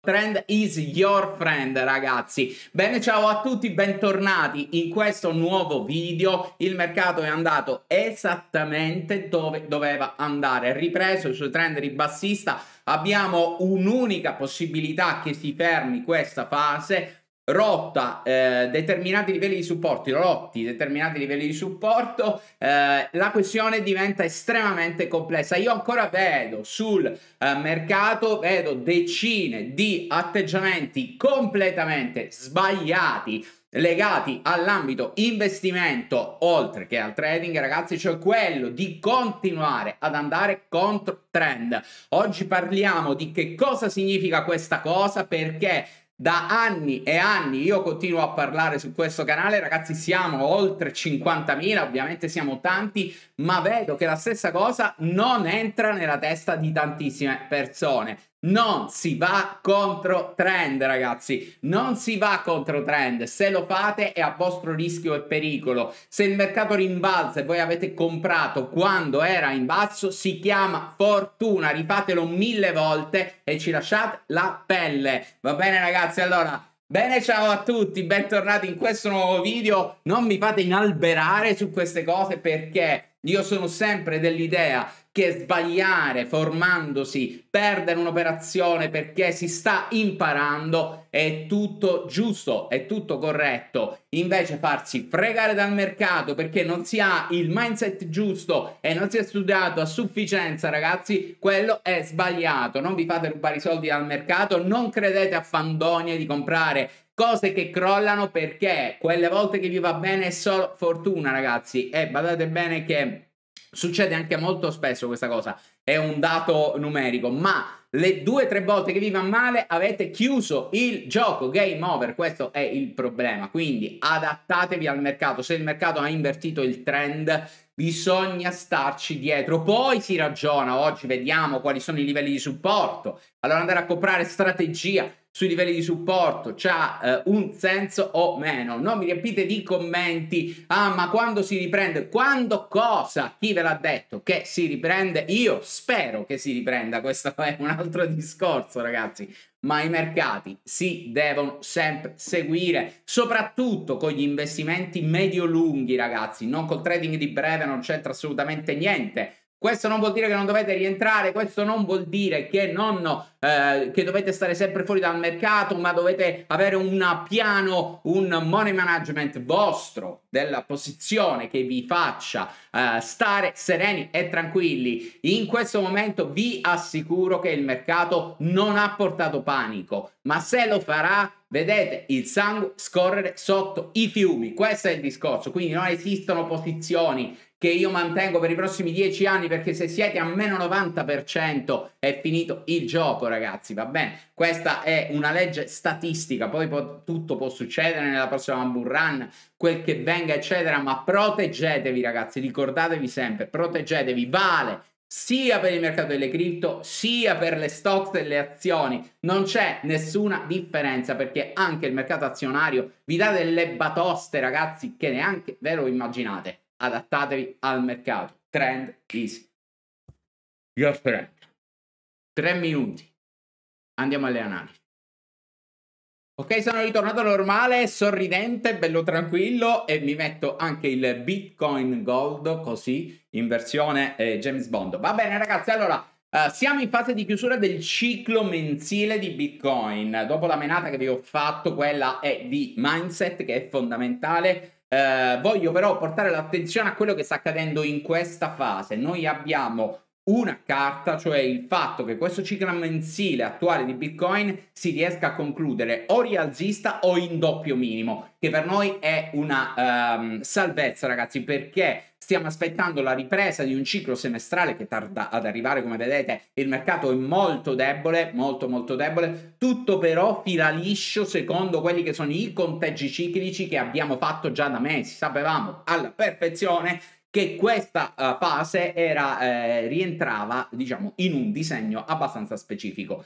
Trend is your friend ragazzi bene ciao a tutti bentornati in questo nuovo video il mercato è andato esattamente dove doveva andare è ripreso il suo trend ribassista abbiamo un'unica possibilità che si fermi questa fase rotta eh, determinati livelli di supporto, rotti determinati livelli di supporto, eh, la questione diventa estremamente complessa. Io ancora vedo sul eh, mercato, vedo decine di atteggiamenti completamente sbagliati legati all'ambito investimento oltre che al trading ragazzi cioè quello di continuare ad andare contro trend oggi parliamo di che cosa significa questa cosa perché da anni e anni io continuo a parlare su questo canale, ragazzi siamo oltre 50.000, ovviamente siamo tanti, ma vedo che la stessa cosa non entra nella testa di tantissime persone. Non si va contro trend, ragazzi. Non si va contro trend. Se lo fate è a vostro rischio e pericolo. Se il mercato rimbalza e voi avete comprato quando era in basso, si chiama fortuna. Rifatelo mille volte e ci lasciate la pelle. Va bene, ragazzi? Allora. Bene, ciao a tutti, bentornati in questo nuovo video. Non mi fate inalberare su queste cose perché io sono sempre dell'idea che sbagliare formandosi, perdere un'operazione perché si sta imparando è tutto giusto, è tutto corretto. Invece farsi fregare dal mercato perché non si ha il mindset giusto e non si è studiato a sufficienza, ragazzi, quello è sbagliato. Non vi fate rubare i soldi dal mercato, non credete a fandonie di comprare cose che crollano perché quelle volte che vi va bene è solo fortuna, ragazzi. E badate bene che Succede anche molto spesso questa cosa, è un dato numerico, ma le due o tre volte che vi va male avete chiuso il gioco, game over, questo è il problema, quindi adattatevi al mercato, se il mercato ha invertito il trend bisogna starci dietro, poi si ragiona, oggi vediamo quali sono i livelli di supporto, allora andare a comprare strategia, sui livelli di supporto, c'ha eh, un senso o meno. Non mi riempite di commenti, ah ma quando si riprende? Quando cosa? Chi ve l'ha detto che si riprende? Io spero che si riprenda, questo è un altro discorso ragazzi, ma i mercati si devono sempre seguire, soprattutto con gli investimenti medio-lunghi, ragazzi. Non col trading di breve non c'entra assolutamente niente. Questo non vuol dire che non dovete rientrare, questo non vuol dire che, non, eh, che dovete stare sempre fuori dal mercato, ma dovete avere un piano, un money management vostro della posizione che vi faccia eh, stare sereni e tranquilli. In questo momento vi assicuro che il mercato non ha portato panico, ma se lo farà vedete il sangue scorrere sotto i fiumi. Questo è il discorso. Quindi non esistono posizioni, che io mantengo per i prossimi 10 anni perché se siete a meno 90% è finito il gioco ragazzi va bene questa è una legge statistica poi po tutto può succedere nella prossima bull run quel che venga eccetera ma proteggetevi ragazzi ricordatevi sempre proteggetevi vale sia per il mercato delle cripto sia per le stocks e le azioni non c'è nessuna differenza perché anche il mercato azionario vi dà delle batoste ragazzi che neanche ve lo immaginate adattatevi al mercato. Trend is your friend. Tre minuti. Andiamo alle analisi. Ok, sono ritornato normale, sorridente, bello tranquillo e mi metto anche il Bitcoin Gold così in versione eh, James Bond. Va bene ragazzi, allora Uh, siamo in fase di chiusura del ciclo mensile di Bitcoin. Dopo la menata che vi ho fatto, quella è di mindset che è fondamentale eh, voglio però portare l'attenzione a quello che sta accadendo in questa fase. Noi abbiamo una carta, cioè il fatto che questo ciclo mensile attuale di Bitcoin si riesca a concludere o rialzista o in doppio minimo, che per noi è una um, salvezza, ragazzi, perché stiamo aspettando la ripresa di un ciclo semestrale che tarda ad arrivare, come vedete il mercato è molto debole, molto molto debole, tutto però fila liscio secondo quelli che sono i conteggi ciclici che abbiamo fatto già da mesi, sapevamo alla perfezione che questa eh, fase era, eh, rientrava diciamo in un disegno abbastanza specifico.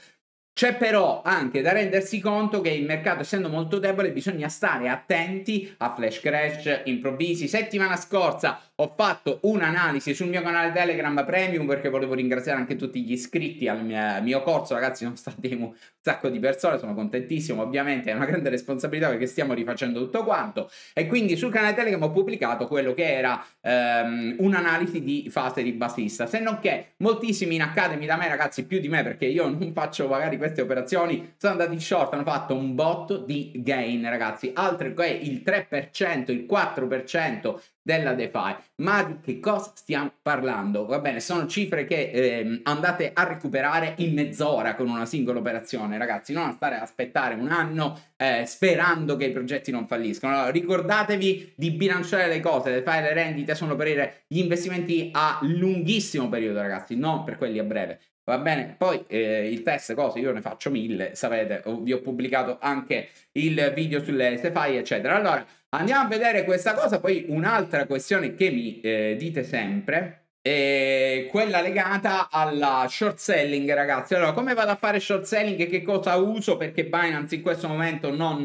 C'è però anche da rendersi conto che il mercato essendo molto debole bisogna stare attenti a flash crash improvvisi. Settimana scorsa ho fatto un'analisi sul mio canale Telegram Premium perché volevo ringraziare anche tutti gli iscritti al mio corso, ragazzi, sono stati un sacco di persone, sono contentissimo, ovviamente è una grande responsabilità perché stiamo rifacendo tutto quanto e quindi sul canale Telegram ho pubblicato quello che era ehm, un'analisi di fase di bassista, se non che moltissimi in Academy da me, ragazzi, più di me perché io non faccio magari queste operazioni, sono andati short, hanno fatto un botto di gain, ragazzi, altre che eh, il 3%, il 4%, della DeFi. Ma di che cosa stiamo parlando? Va bene, sono cifre che eh, andate a recuperare in mezz'ora con una singola operazione, ragazzi, non a stare ad aspettare un anno eh, sperando che i progetti non falliscono. Allora, ricordatevi di bilanciare le cose, le fare le rendite sono per gli investimenti a lunghissimo periodo, ragazzi, non per quelli a breve. Va bene, poi eh, il test, cose, io ne faccio mille, sapete, vi ho pubblicato anche il video sulle SFI, eccetera. Allora, Andiamo a vedere questa cosa, poi un'altra questione che mi eh, dite sempre è quella legata alla short selling, ragazzi. Allora, come vado a fare short selling e che cosa uso? Perché Binance in questo momento non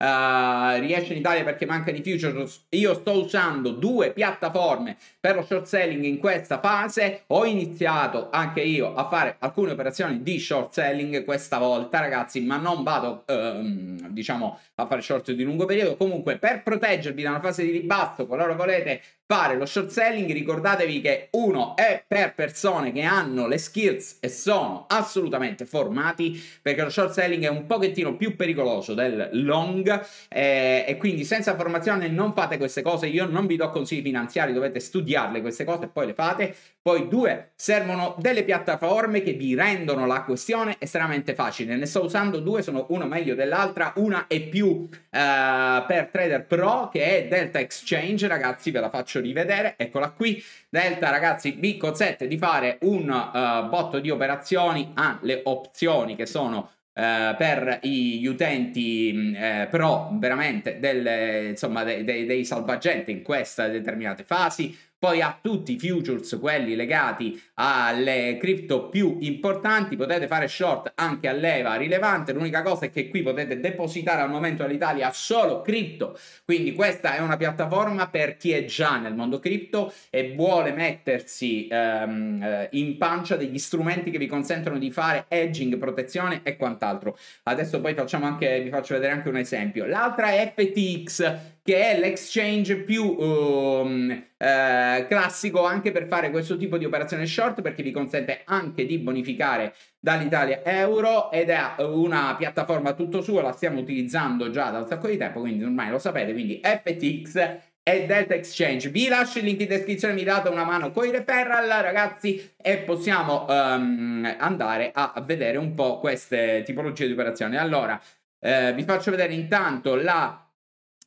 Uh, riesce in Italia perché manca di futures. Io sto usando due piattaforme per lo short selling in questa fase. Ho iniziato anche io a fare alcune operazioni di short selling questa volta, ragazzi, ma non vado ehm, diciamo a fare short di lungo periodo. Comunque, per proteggervi da una fase di ribasso, qualora volete fare lo short selling ricordatevi che uno è per persone che hanno le skills e sono assolutamente formati perché lo short selling è un pochettino più pericoloso del long eh, e quindi senza formazione non fate queste cose io non vi do consigli finanziari dovete studiarle queste cose e poi le fate poi due servono delle piattaforme che vi rendono la questione estremamente facile ne sto usando due sono una meglio dell'altra una è più eh, per trader pro che è delta exchange ragazzi ve la faccio faccio rivedere, eccola qui, Delta ragazzi vi consente di fare un uh, botto di operazioni alle opzioni che sono Uh, per gli utenti uh, mm, eh, pro veramente del, insomma, de, de, dei salvagenti in queste determinate fasi poi a tutti i futures, quelli legati alle cripto più importanti, potete fare short anche a leva rilevante, l'unica cosa è che qui potete depositare al momento all'Italia solo cripto, quindi questa è una piattaforma per chi è già nel mondo cripto e vuole mettersi ehm, eh, in pancia degli strumenti che vi consentono di fare edging, protezione e quant'altro. Adesso poi facciamo anche, vi faccio vedere anche un esempio. L'altra è FTX, che è l'exchange più um, eh, classico anche per fare questo tipo di operazione short perché vi consente anche di bonificare dall'Italia Euro ed è una piattaforma tutto sua, la stiamo utilizzando già da un sacco di tempo, quindi ormai lo sapete, quindi FTX e Delta Exchange. Vi lascio il link in descrizione, mi date una mano con i referral, ragazzi, e possiamo um, andare a vedere un po' queste tipologie di operazioni. Allora, eh, vi faccio vedere intanto la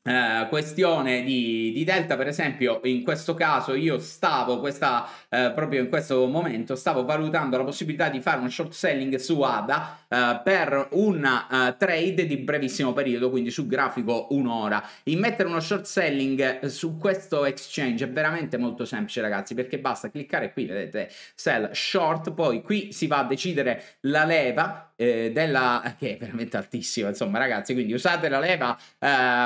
eh, questione di, di, delta per esempio in questo caso io stavo questa, uh, proprio in questo momento stavo valutando la possibilità di fare un short selling su ADA uh, eh, per un trade di brevissimo periodo quindi su grafico un'ora In mettere uno short selling su questo exchange è veramente molto semplice ragazzi perché basta cliccare qui vedete sell short poi qui si va a decidere la leva eh, della che è veramente altissima insomma ragazzi quindi usate la leva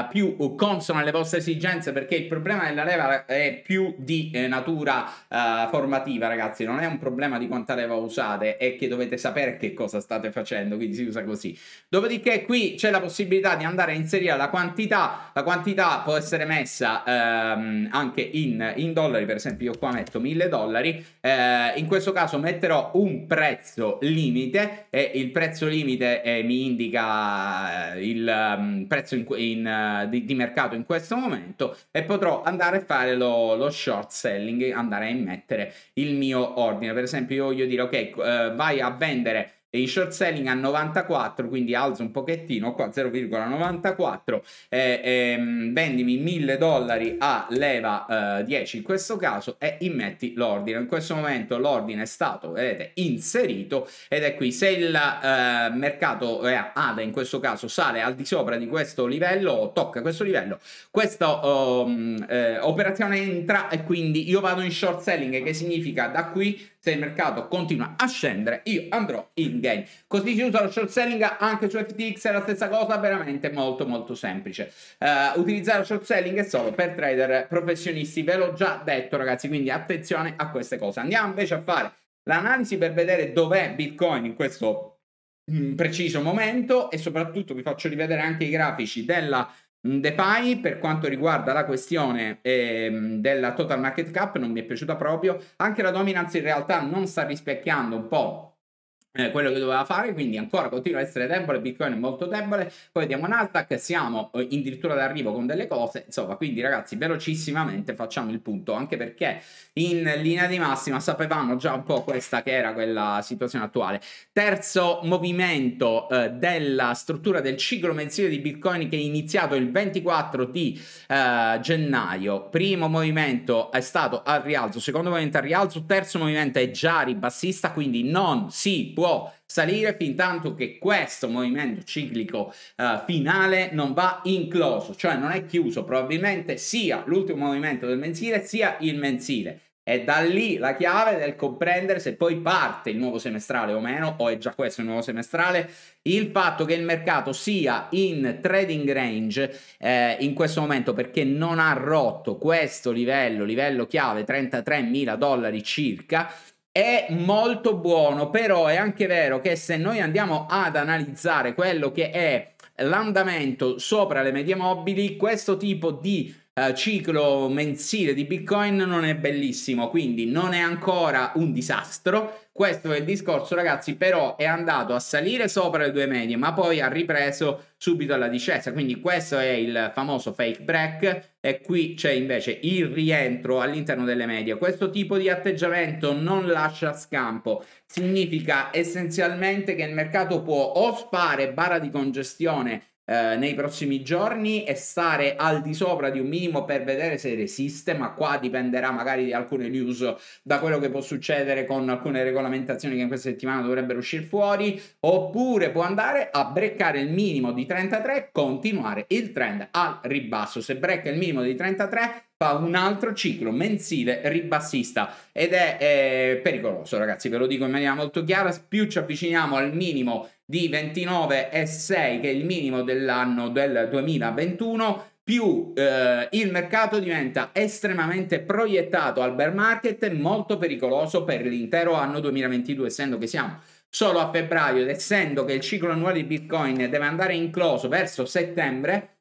più o consono alle vostre esigenze perché il problema della leva è più di eh, natura eh, formativa ragazzi non è un problema di quanta leva usate è che dovete sapere che cosa state facendo quindi si usa così dopodiché qui c'è la possibilità di andare a inserire la quantità la quantità può essere messa ehm, anche in, in, dollari per esempio io qua metto 1000 dollari eh, in questo caso metterò un prezzo limite e il prezzo limite eh, mi indica eh, il um, prezzo in, in, eh, di, di mercato in questo momento e potrò andare a fare lo, lo short selling, andare a immettere il mio ordine. Per esempio io voglio dire ok, eh, vai a vendere e i short selling a 94, quindi alzo un pochettino qua 0,94, eh, ehm, vendimi 1000 dollari a leva eh, 10 in questo caso e immetti l'ordine. In questo momento l'ordine è stato, vedete, inserito ed è qui. Se il eh, mercato eh, ADA in questo caso sale al di sopra di questo livello, tocca questo livello, questa oh, mm, eh, operazione entra e quindi io vado in short selling che significa da qui se il mercato continua a scendere io andrò in gain così si usa lo short selling anche su FTX è la stessa cosa veramente molto molto semplice uh, utilizzare lo short selling è solo per trader professionisti ve l'ho già detto ragazzi quindi attenzione a queste cose andiamo invece a fare l'analisi per vedere dov'è Bitcoin in questo mm, preciso momento e soprattutto vi faccio rivedere anche i grafici della Mm, DeFi per quanto riguarda la questione ehm, della total market cap non mi è piaciuta proprio, anche la dominance in realtà non sta rispecchiando un po' Eh, quello che doveva fare, quindi ancora continua a essere debole, Bitcoin è molto debole, poi vediamo Nasdaq, siamo eh, addirittura d'arrivo con delle cose, insomma, quindi ragazzi velocissimamente facciamo il punto, anche perché in linea di massima sapevamo già un po' questa che era quella situazione attuale. Terzo movimento eh, della struttura del ciclo mensile di Bitcoin che è iniziato il 24 di eh, gennaio, primo movimento è stato al rialzo, secondo movimento al rialzo, terzo movimento è già ribassista, quindi non si può può salire fin tanto che questo movimento ciclico eh, finale non va incloso, cioè non è chiuso, probabilmente sia l'ultimo movimento del mensile sia il mensile. È da lì la chiave del comprendere se poi parte il nuovo semestrale o meno, o è già questo il nuovo semestrale, il fatto che il mercato sia in trading range eh, in questo momento perché non ha rotto questo livello, livello chiave 33.000 dollari circa, è molto buono, però è anche vero che se noi andiamo ad analizzare quello che è l'andamento sopra le medie mobili, questo tipo di eh, ciclo mensile di Bitcoin non è bellissimo, quindi non è ancora un disastro. Questo è il discorso, ragazzi, però è andato a salire sopra le due medie, ma poi ha ripreso subito alla discesa. Quindi questo è il famoso fake break e qui c'è invece il rientro all'interno delle medie. Questo tipo di atteggiamento non lascia scampo. Significa essenzialmente che il mercato può o fare barra di congestione eh, nei prossimi giorni e stare al di sopra di un minimo per vedere se resiste, ma qua dipenderà magari di alcune news, da quello che può succedere con alcune regolamentazioni che in questa settimana dovrebbero uscire fuori, oppure può andare a breccare il minimo di 33, continuare il trend al ribasso. Se brecca il minimo di 33 fa un altro ciclo mensile ribassista ed è eh, pericoloso ragazzi ve lo dico in maniera molto chiara più ci avviciniamo al minimo di 29,6 che è il minimo dell'anno del 2021 più eh, il mercato diventa estremamente proiettato al bear market molto pericoloso per l'intero anno 2022 essendo che siamo solo a febbraio ed essendo che il ciclo annuale di bitcoin deve andare incluso verso settembre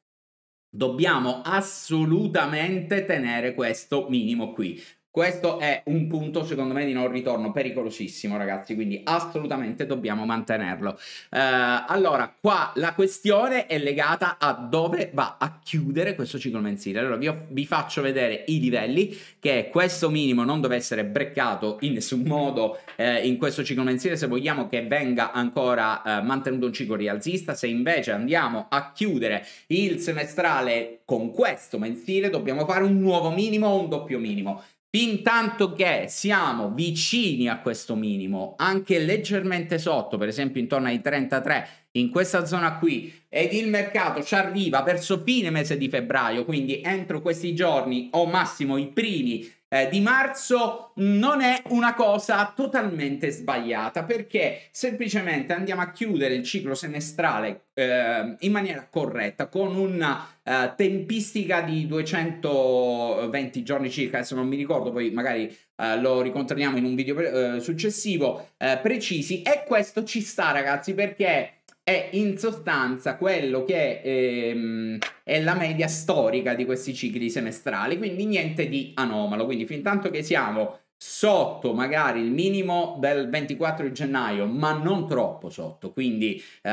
Dobbiamo assolutamente tenere questo minimo qui. Questo è un punto, secondo me, di non ritorno pericolosissimo, ragazzi, quindi assolutamente dobbiamo mantenerlo. Eh, allora, qua la questione è legata a dove va a chiudere questo ciclo mensile. Allora, vi, vi faccio vedere i livelli, che questo minimo non deve essere breccato in nessun modo eh, in questo ciclo mensile, se vogliamo che venga ancora eh, mantenuto un ciclo rialzista. Se invece andiamo a chiudere il semestrale con questo mensile, dobbiamo fare un nuovo minimo o un doppio minimo. Intanto che siamo vicini a questo minimo, anche leggermente sotto, per esempio intorno ai 33, in questa zona qui, ed il mercato ci arriva verso fine mese di febbraio, quindi entro questi giorni o massimo i primi eh, di marzo non è una cosa totalmente sbagliata perché semplicemente andiamo a chiudere il ciclo semestrale eh, in maniera corretta con una eh, tempistica di 220 giorni circa, adesso non mi ricordo, poi magari eh, lo ricontraniamo in un video eh, successivo eh, precisi e questo ci sta ragazzi perché è in sostanza quello che ehm, è la media storica di questi cicli semestrali, quindi niente di anomalo. Quindi fin tanto che siamo sotto magari il minimo del 24 gennaio, ma non troppo sotto, quindi eh,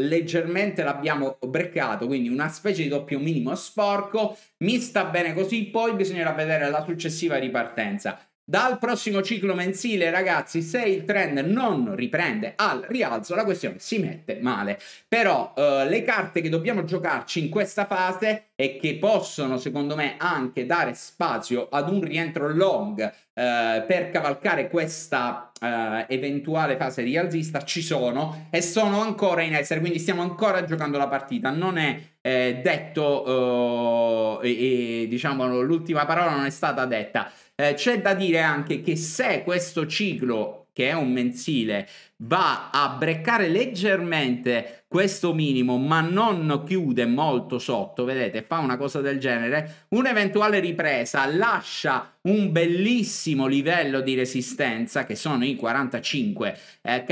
leggermente l'abbiamo breccato, quindi una specie di doppio minimo sporco, mi sta bene così, poi bisognerà vedere la successiva ripartenza. Dal prossimo ciclo mensile, ragazzi, se il trend non riprende al rialzo, la questione si mette male. Però eh, le carte che dobbiamo giocarci in questa fase e che possono, secondo me, anche dare spazio ad un rientro long eh, per cavalcare questa eh, eventuale fase rialzista, ci sono e sono ancora in essere, quindi stiamo ancora giocando la partita. Non è eh, detto, eh, e, e, diciamo, l'ultima parola non è stata detta. Eh, c'è da dire anche che se questo ciclo, che è un mensile, va a breccare leggermente questo minimo, ma non chiude molto sotto, vedete, fa una cosa del genere, un'eventuale ripresa lascia un bellissimo livello di resistenza, che sono i 45K, eh,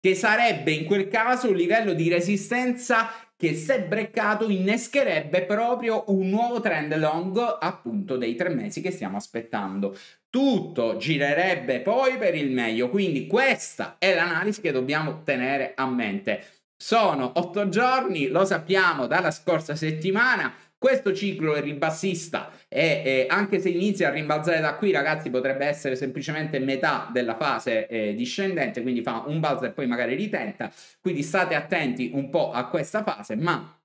che sarebbe in quel caso un livello di resistenza che se breccato innescherebbe proprio un nuovo trend long appunto dei tre mesi che stiamo aspettando. Tutto girerebbe poi per il meglio, quindi questa è l'analisi che dobbiamo tenere a mente. Sono otto giorni, lo sappiamo dalla scorsa settimana, questo ciclo è ribassista e eh, anche se inizia a rimbalzare da qui, ragazzi, potrebbe essere semplicemente metà della fase eh, discendente, quindi fa un balzo e poi magari ritenta. Quindi state attenti un po' a questa fase, ma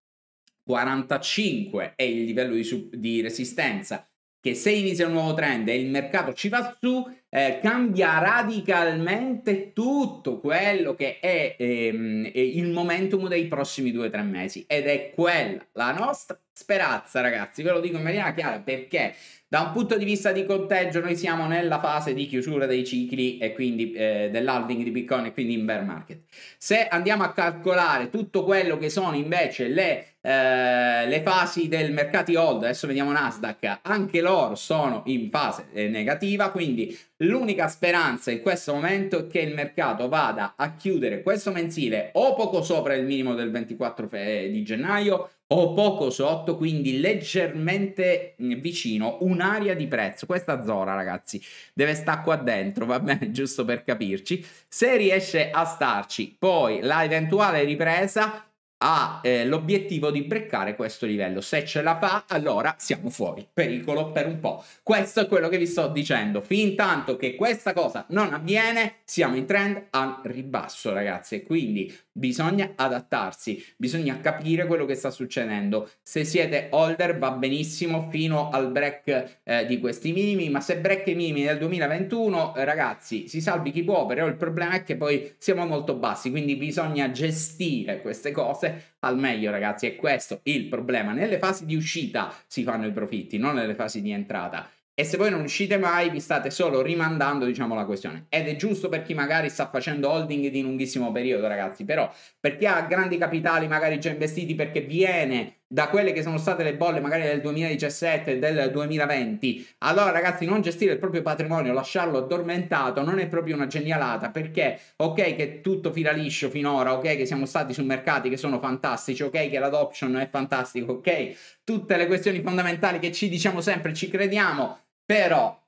45 è il livello di, di resistenza che se inizia un nuovo trend e il mercato ci va su, eh, cambia radicalmente tutto quello che è ehm, il momentum dei prossimi due o tre mesi ed è quella la nostra speranza ragazzi ve lo dico in maniera chiara perché da un punto di vista di conteggio noi siamo nella fase di chiusura dei cicli e quindi eh, dell'holding di bitcoin e quindi in bear market se andiamo a calcolare tutto quello che sono invece le eh, le fasi del mercato hold, adesso vediamo Nasdaq, anche loro sono in fase eh, negativa, quindi l'unica speranza in questo momento è che il mercato vada a chiudere questo mensile o poco sopra il minimo del 24 eh, di gennaio o poco sotto, quindi leggermente mm, vicino, un'area di prezzo. Questa zona, ragazzi, deve stare qua dentro, va bene, giusto per capirci. Se riesce a starci, poi la eventuale ripresa ha eh, l'obiettivo di breccare questo livello. Se ce la fa, allora siamo fuori. Pericolo per un po'. Questo è quello che vi sto dicendo. Fin tanto che questa cosa non avviene, siamo in trend al ribasso, ragazzi. Quindi bisogna adattarsi, bisogna capire quello che sta succedendo. Se siete holder va benissimo fino al break eh, di questi minimi, ma se break i minimi nel 2021, ragazzi, si salvi chi può, però il problema è che poi siamo molto bassi, quindi bisogna gestire queste cose cose al meglio, ragazzi. È questo il problema. Nelle fasi di uscita si fanno i profitti, non nelle fasi di entrata. E se voi non uscite mai, vi state solo rimandando, diciamo, la questione. Ed è giusto per chi magari sta facendo holding di lunghissimo periodo, ragazzi. Però per chi ha grandi capitali, magari già investiti, perché viene da quelle che sono state le bolle magari del 2017 e del 2020, allora ragazzi non gestire il proprio patrimonio, lasciarlo addormentato non è proprio una genialata perché ok che tutto fila liscio finora, ok che siamo stati su mercati che sono fantastici, ok che l'adoption è fantastico, ok tutte le questioni fondamentali che ci diciamo sempre, ci crediamo, però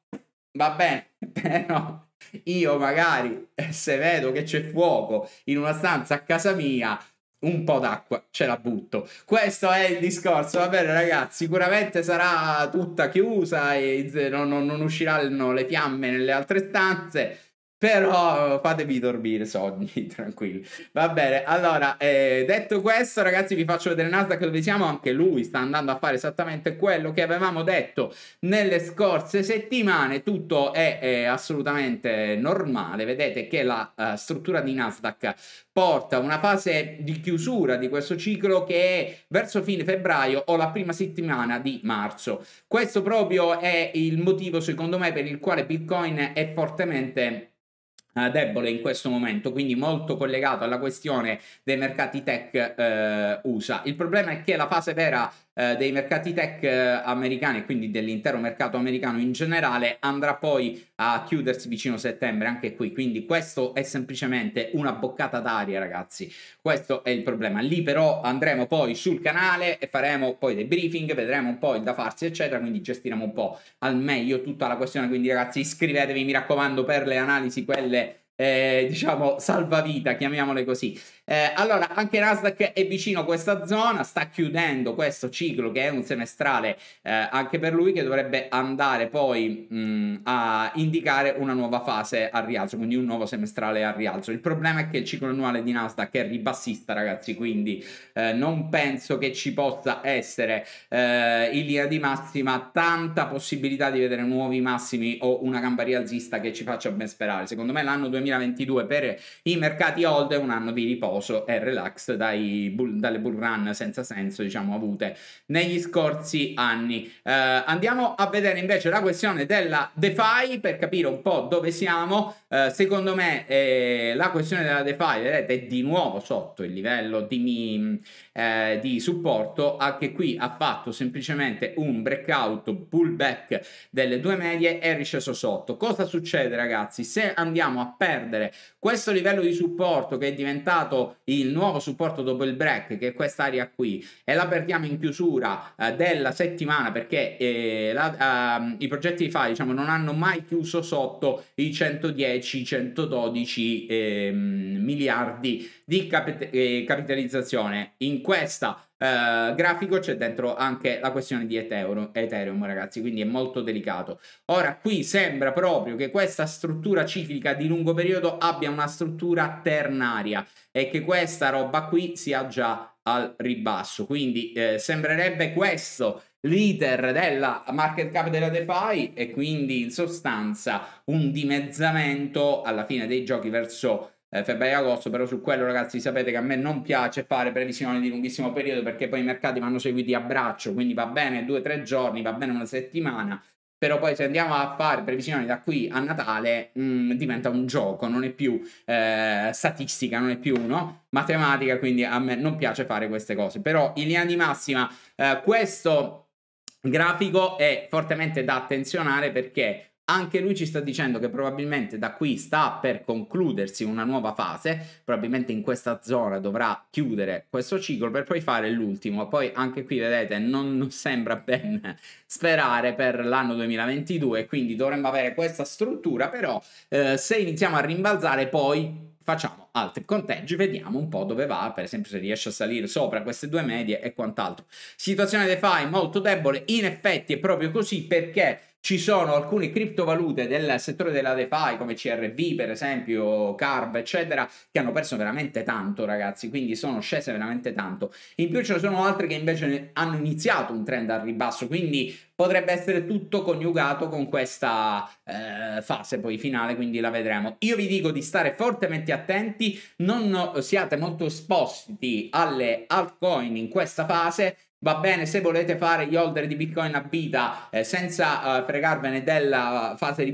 va bene, però io magari eh, se vedo che c'è fuoco in una stanza a casa mia un po' d'acqua ce la butto. Questo è il discorso. Va bene, ragazzi. Sicuramente sarà tutta chiusa e non, non, non usciranno le fiamme nelle altre stanze. Però oh, fatevi dormire sogni, tranquilli. Va bene, allora, eh, detto questo, ragazzi, vi faccio vedere Nasdaq lo siamo. Anche lui sta andando a fare esattamente quello che avevamo detto nelle scorse settimane. Tutto è, è assolutamente normale. Vedete che la uh, struttura di Nasdaq porta una fase di chiusura di questo ciclo che è verso fine febbraio o la prima settimana di marzo. Questo proprio è il motivo, secondo me, per il quale Bitcoin è fortemente eh, debole in questo momento, quindi molto collegato alla questione dei mercati tech eh, USA. Il problema è che la fase vera eh, dei mercati tech eh, americani e quindi dell'intero mercato americano in generale andrà poi a chiudersi vicino settembre anche qui quindi questo è semplicemente una boccata d'aria ragazzi questo è il problema lì però andremo poi sul canale e faremo poi dei briefing vedremo un po' il da farsi eccetera quindi gestiremo un po' al meglio tutta la questione quindi ragazzi iscrivetevi mi raccomando per le analisi quelle eh, diciamo salvavita, chiamiamole così. Eh, allora, anche Nasdaq è vicino a questa zona, sta chiudendo questo ciclo che è un semestrale eh, anche per lui che dovrebbe andare poi mh, a indicare una nuova fase al rialzo, quindi un nuovo semestrale al rialzo. Il problema è che il ciclo annuale di Nasdaq è ribassista, ragazzi, quindi eh, non penso che ci possa essere eh, in linea di massima tanta possibilità di vedere nuovi massimi o una gamba rialzista che ci faccia ben sperare. Secondo me l'anno 2000 2022 per i mercati hold è un anno di riposo e relax dai bull, dalle bull run senza senso diciamo avute negli scorsi anni. Eh, andiamo a vedere invece la questione della DeFi per capire un po' dove siamo. Eh, secondo me eh, la questione della DeFi vedete, è di nuovo sotto il livello di, mi, eh, di supporto, anche qui ha fatto semplicemente un breakout pullback delle due medie e è risceso sotto. Cosa succede ragazzi? Se andiamo a perdere perdere questo livello di supporto che è diventato il nuovo supporto dopo il break che è quest'area qui e la perdiamo in chiusura eh, della settimana perché eh, la, eh, i progetti di file diciamo non hanno mai chiuso sotto i 110 112 ehm, miliardi di capit- eh, capitalizzazione. In questa eh, grafico c'è dentro anche la questione di Ethereum, Ethereum, ragazzi, quindi è molto delicato. Ora, qui sembra proprio che questa struttura ciclica di lungo periodo abbia una struttura ternaria e che questa roba qui sia già al ribasso. Quindi eh, sembrerebbe questo l'iter della market cap della DeFi e quindi in sostanza un dimezzamento alla fine dei giochi verso eh, febbraio-agosto, però su quello ragazzi sapete che a me non piace fare previsioni di lunghissimo periodo perché poi i mercati vanno seguiti a braccio, quindi va bene due o tre giorni, va bene una settimana, però poi se andiamo a fare previsioni da qui a Natale mh, mm, diventa un gioco, non è più eh, statistica, non è più no? matematica, quindi a me non piace fare queste cose, però in linea di massima eh, questo grafico è fortemente da attenzionare perché anche lui ci sta dicendo che probabilmente da qui sta per concludersi una nuova fase, probabilmente in questa zona dovrà chiudere questo ciclo per poi fare l'ultimo, poi anche qui vedete non, sembra ben sperare per l'anno 2022, quindi dovremmo avere questa struttura, però eh, se iniziamo a rimbalzare poi facciamo altri conteggi, vediamo un po' dove va, per esempio se riesce a salire sopra queste due medie e quant'altro. Situazione DeFi molto debole, in effetti è proprio così perché ci sono alcune criptovalute del settore della DeFi come CRV per esempio, Carb eccetera che hanno perso veramente tanto ragazzi quindi sono scese veramente tanto in più ce ne sono altre che invece hanno iniziato un trend al ribasso quindi potrebbe essere tutto coniugato con questa eh, fase poi finale, quindi la vedremo. Io vi dico di stare fortemente attenti, non siate molto esposti alle altcoin in questa fase Va bene, se volete fare gli holder di Bitcoin a vita eh, senza eh, fregarvene della fase di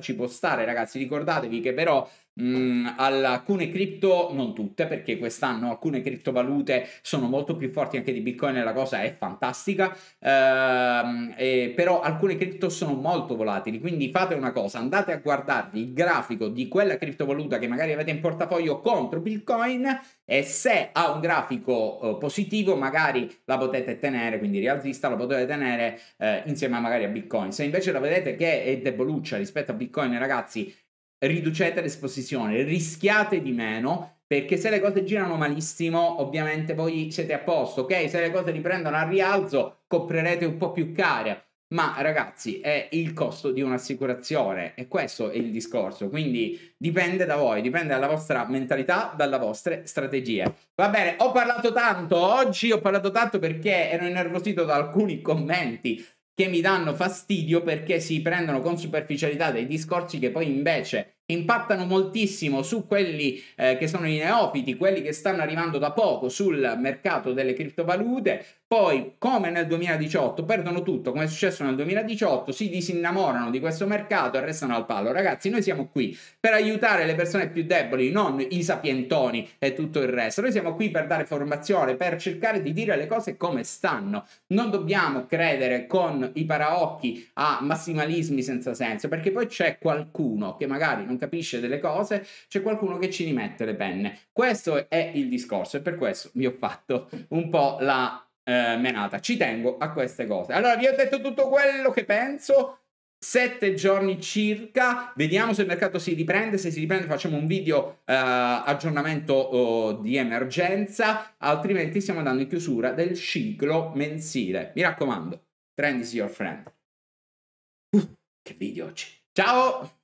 ci può stare, ragazzi. Ricordatevi che però mh, mm, alcune cripto, non tutte, perché quest'anno alcune criptovalute sono molto più forti anche di Bitcoin e la cosa è fantastica, ehm, eh, però alcune cripto sono molto volatili, quindi fate una cosa, andate a guardarvi il grafico di quella criptovaluta che magari avete in portafoglio contro Bitcoin e se ha un grafico eh, positivo magari la potete tenere, quindi rialzista, la potete tenere eh, insieme magari a Bitcoin. Se invece la vedete che è deboluccia rispetto a Bitcoin, ragazzi, riducete l'esposizione, rischiate di meno perché se le cose girano malissimo ovviamente voi siete a posto, ok? Se le cose riprendono al rialzo coprirete un po' più care, ma ragazzi è il costo di un'assicurazione e questo è il discorso, quindi dipende da voi, dipende dalla vostra mentalità, dalle vostre strategie. Va bene, ho parlato tanto oggi, ho parlato tanto perché ero innervosito da alcuni commenti che mi danno fastidio perché si prendono con superficialità dei discorsi che poi invece impattano moltissimo su quelli eh, che sono i neofiti, quelli che stanno arrivando da poco sul mercato delle criptovalute, poi come nel 2018 perdono tutto come è successo nel 2018 si disinnamorano di questo mercato e restano al palo ragazzi noi siamo qui per aiutare le persone più deboli non i sapientoni e tutto il resto noi siamo qui per dare formazione per cercare di dire le cose come stanno non dobbiamo credere con i paraocchi a massimalismi senza senso perché poi c'è qualcuno che magari non capisce delle cose c'è qualcuno che ci rimette le penne questo è il discorso e per questo vi ho fatto un po' la eh, menata. Ci tengo a queste cose. Allora, vi ho detto tutto quello che penso. Sette giorni circa, vediamo se il mercato si riprende. Se si riprende, facciamo un video eh, aggiornamento eh, di emergenza. Altrimenti, stiamo andando in chiusura del ciclo mensile. Mi raccomando, trend is your friend. Uh, che video oggi! Ciao!